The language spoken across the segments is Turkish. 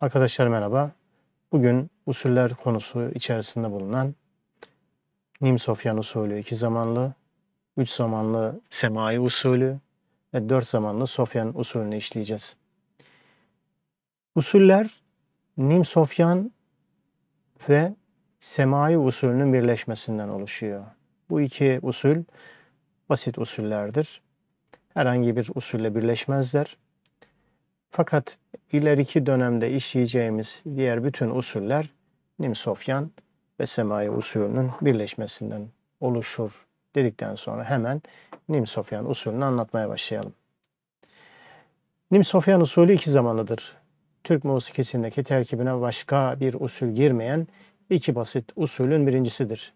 Arkadaşlar merhaba. Bugün usuller konusu içerisinde bulunan Nim Sofyan usulü iki zamanlı, üç zamanlı semai usulü ve dört zamanlı Sofyan usulünü işleyeceğiz. Usuller Nim Sofyan ve semai usulünün birleşmesinden oluşuyor. Bu iki usul basit usullerdir. Herhangi bir usulle birleşmezler. Fakat ileriki dönemde işleyeceğimiz diğer bütün usuller Nim Sofyan ve Semai usulünün birleşmesinden oluşur dedikten sonra hemen Nim Sofyan usulünü anlatmaya başlayalım. Nim Sofyan usulü iki zamanlıdır. Türk musikisindeki terkibine başka bir usul girmeyen iki basit usulün birincisidir.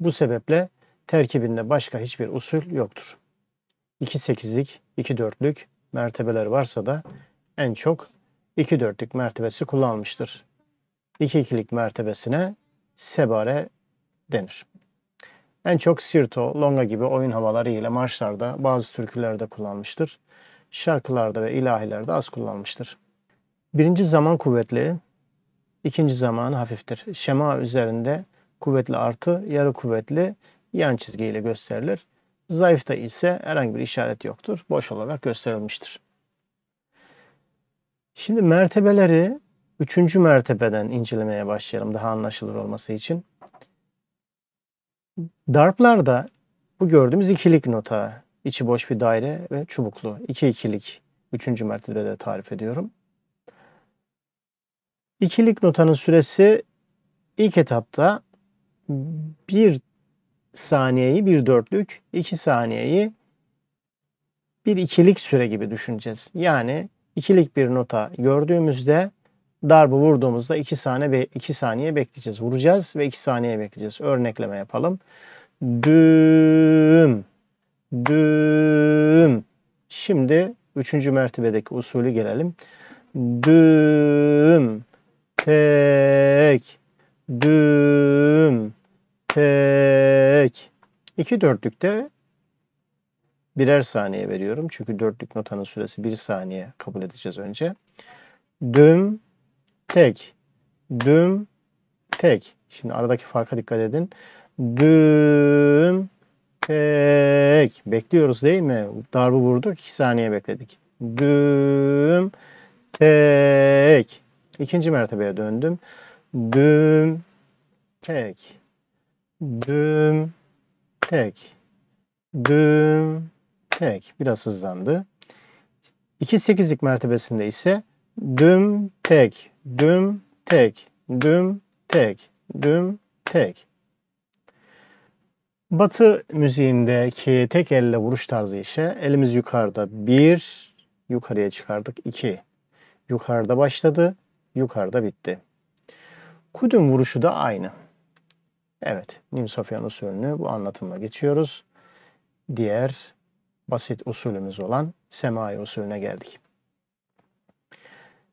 Bu sebeple terkibinde başka hiçbir usul yoktur. 2-8'lik, 2-4'lük mertebeler varsa da en çok 2 dörtlük mertebesi kullanmıştır. 2 ikilik mertebesine sebare denir. En çok sirto, longa gibi oyun havaları ile marşlarda, bazı türkülerde kullanmıştır. Şarkılarda ve ilahilerde az kullanmıştır. Birinci zaman kuvvetli, ikinci zaman hafiftir. Şema üzerinde kuvvetli artı, yarı kuvvetli yan çizgiyle gösterilir. Zayıfta ise herhangi bir işaret yoktur. Boş olarak gösterilmiştir. Şimdi mertebeleri üçüncü mertebeden incelemeye başlayalım daha anlaşılır olması için. Darplarda bu gördüğümüz ikilik nota, içi boş bir daire ve çubuklu. iki ikilik üçüncü mertebede tarif ediyorum. İkilik notanın süresi ilk etapta bir saniyeyi bir dörtlük, iki saniyeyi bir ikilik süre gibi düşüneceğiz. Yani ikilik bir nota gördüğümüzde darbe vurduğumuzda 2 saniye, 2 saniye bekleyeceğiz. Vuracağız ve 2 saniye bekleyeceğiz. Örnekleme yapalım. Düm, düm. Şimdi üçüncü mertebedeki usulü gelelim. Düm, tek, düm, tek. İki dörtlükte birer saniye veriyorum. Çünkü dörtlük notanın süresi bir saniye kabul edeceğiz önce. Düm tek. Düm tek. Şimdi aradaki farka dikkat edin. Düm tek. Bekliyoruz değil mi? Darbu vurduk. iki saniye bekledik. Düm tek. İkinci mertebeye döndüm. Düm tek. Düm tek. Düm Peki biraz hızlandı. 2-8'lik mertebesinde ise düm tek, düm tek, düm tek, düm tek. Batı müziğindeki tek elle vuruş tarzı işe elimiz yukarıda 1, yukarıya çıkardık 2. Yukarıda başladı, yukarıda bitti. Kudüm vuruşu da aynı. Evet, Nim Sofyanus ürünü bu anlatımla geçiyoruz. Diğer basit usulümüz olan semai usulüne geldik.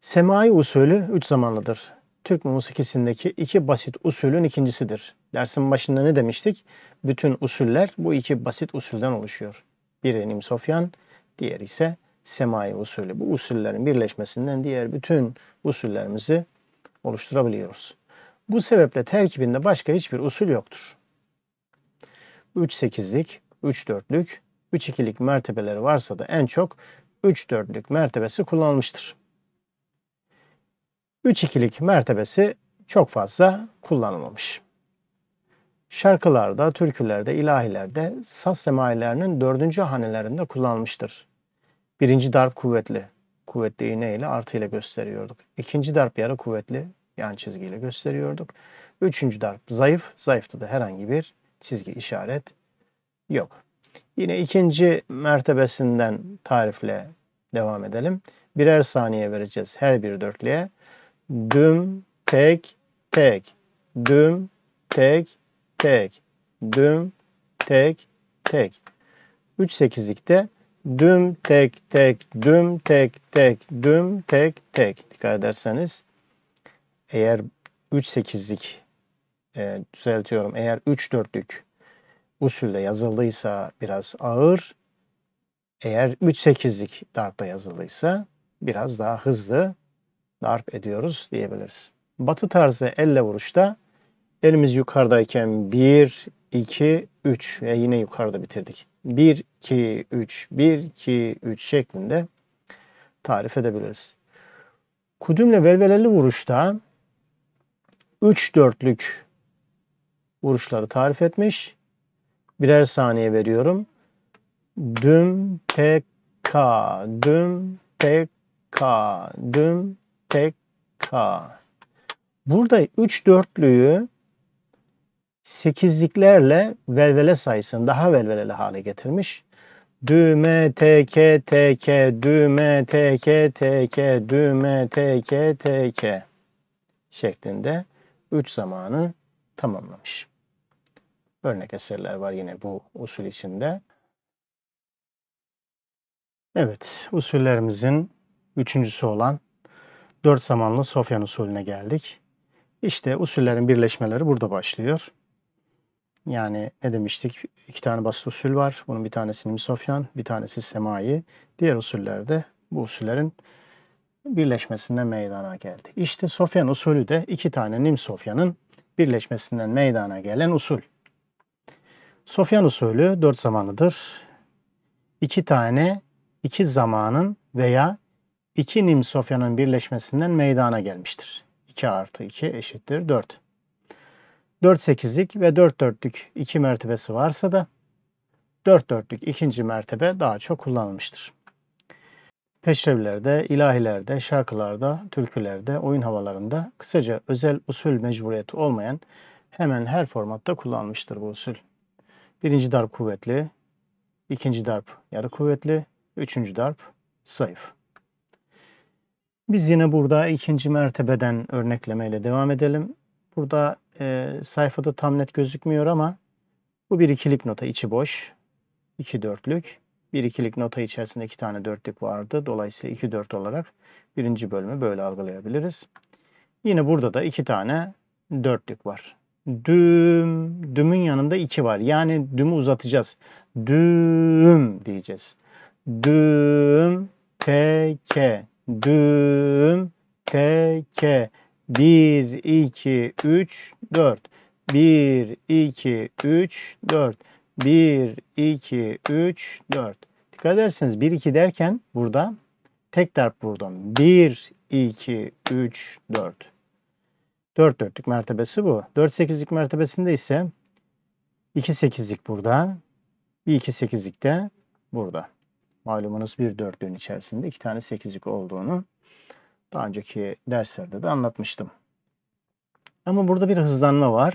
Semai usulü üç zamanlıdır. Türk musikisindeki iki basit usulün ikincisidir. Dersin başında ne demiştik? Bütün usuller bu iki basit usulden oluşuyor. Biri Nim Sofyan, diğeri ise semai usulü. Bu usullerin birleşmesinden diğer bütün usullerimizi oluşturabiliyoruz. Bu sebeple terkibinde başka hiçbir usul yoktur. 3-8'lik, 3-4'lük, 3-2'lik mertebeleri varsa da en çok 3-4'lük mertebesi kullanılmıştır. 3-2'lik mertebesi çok fazla kullanılmamış. Şarkılarda, türkülerde, ilahilerde saz semailerinin dördüncü hanelerinde kullanılmıştır. Birinci darp kuvvetli. Kuvvetli iğne ile artı ile gösteriyorduk. İkinci darp yarı kuvvetli. yani çizgi ile gösteriyorduk. Üçüncü darp zayıf. Zayıfta da herhangi bir çizgi işaret yok. Yine ikinci mertebesinden tarifle devam edelim. Birer saniye vereceğiz her bir dörtlüye. Düm, tek, tek. Düm, tek, tek. Düm, tek, tek. Üç sekizlikte düm tek tek düm tek tek düm tek tek dikkat ederseniz eğer üç sekizlik e, düzeltiyorum eğer üç dörtlük usulde yazıldıysa biraz ağır, eğer 3-8'lik darpla yazıldıysa biraz daha hızlı darp ediyoruz diyebiliriz. Batı tarzı elle vuruşta elimiz yukarıdayken 1, 2, 3 ve yine yukarıda bitirdik. 1, 2, 3, 1, 2, 3 şeklinde tarif edebiliriz. Kudümle velveleli vuruşta 3 dörtlük vuruşları tarif etmiş birer saniye veriyorum. Düm tek ka, düm tek ka, düm tek ka. Burada 3 dörtlüyü 8'liklerle velvele sayısını daha velveleli hale getirmiş. Düme teke teke düme teke teke düme teke teke şeklinde 3 zamanı tamamlamış. Örnek eserler var yine bu usul içinde. Evet, usullerimizin üçüncüsü olan dört zamanlı Sofyan usulüne geldik. İşte usullerin birleşmeleri burada başlıyor. Yani ne demiştik? İki tane basit usul var. Bunun bir tanesi Sofyan, bir tanesi Semai. Diğer usuller de bu usullerin birleşmesinden meydana geldi. İşte Sofyan usulü de iki tane Nim Sofyan'ın birleşmesinden meydana gelen usul. Sofyan usulü dört zamanlıdır. İki tane iki zamanın veya iki nim sofyanın birleşmesinden meydana gelmiştir. 2 artı 2 eşittir 4. 4 sekizlik ve 4 dörtlük iki mertebesi varsa da 4 dörtlük ikinci mertebe daha çok kullanılmıştır. Peşrevlerde, ilahilerde, şarkılarda, türkülerde, oyun havalarında kısaca özel usul mecburiyeti olmayan hemen her formatta kullanılmıştır bu usul. Birinci darp kuvvetli, ikinci darp yarı kuvvetli, üçüncü darp zayıf. Biz yine burada ikinci mertebeden örneklemeyle devam edelim. Burada e, sayfada tam net gözükmüyor ama bu bir ikilik nota içi boş. iki dörtlük. Bir ikilik nota içerisinde iki tane dörtlük vardı. Dolayısıyla iki dört olarak birinci bölümü böyle algılayabiliriz. Yine burada da iki tane dörtlük var. Düm. Dümün yanında iki var. Yani dümü uzatacağız. Düm diyeceğiz. Düm. Teke. Düm. Teke. Bir iki üç dört. Bir iki üç dört. Bir iki üç dört. Dikkat ederseniz bir iki derken burada tek darp vurdum. Bir iki üç dört. 4 dörtlük mertebesi bu. 4 sekizlik mertebesinde ise 2 sekizlik burada, bir 2 sekizlik de burada. Malumunuz bir dörtlüğün içerisinde iki tane sekizlik olduğunu daha önceki derslerde de anlatmıştım. Ama burada bir hızlanma var.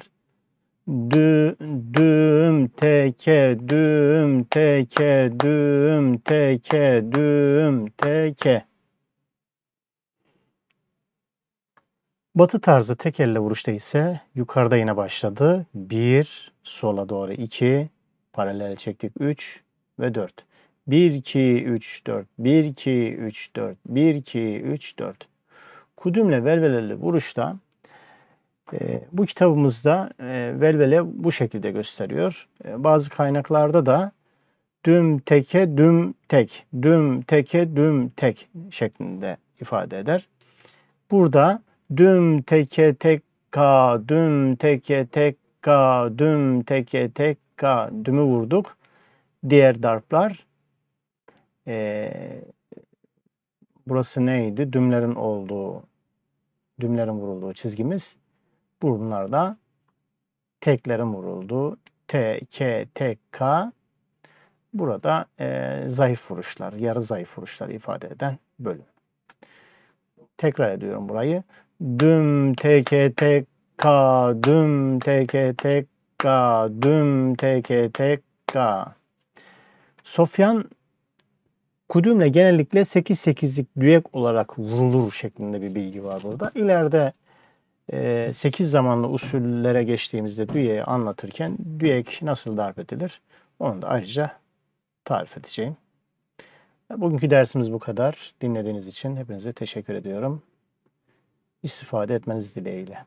Dü, düm, teke, düm, teke, düm, teke, düm, teke. Batı tarzı tek elle vuruşta ise yukarıda yine başladı. 1, sola doğru 2, paralel çektik 3 ve 4. 1, 2, 3, 4, 1, 2, 3, 4, 1, 2, 3, 4. Kudümle velveleli vuruşta e, bu kitabımızda e, velvele bu şekilde gösteriyor. E, bazı kaynaklarda da düm teke düm tek, düm teke düm tek şeklinde ifade eder. Burada Düm teke tekka, düm teke tekka, düm teke tekka dümü vurduk. Diğer darplar e, burası neydi? Dümlerin olduğu, dümlerin vurulduğu çizgimiz. Bunlar da teklerin vurulduğu T, K, T, K. Burada e, zayıf vuruşlar, yarı zayıf vuruşlar ifade eden bölüm. Tekrar ediyorum burayı düm teke tek ka düm teke tek ka düm teke tek ka. Sofyan kudümle genellikle 8-8'lik düyek olarak vurulur şeklinde bir bilgi var burada. İleride 8 e, zamanlı usullere geçtiğimizde düyeyi anlatırken düyek nasıl darp edilir onu da ayrıca tarif edeceğim. Bugünkü dersimiz bu kadar. Dinlediğiniz için hepinize teşekkür ediyorum istifade etmeniz dileğiyle.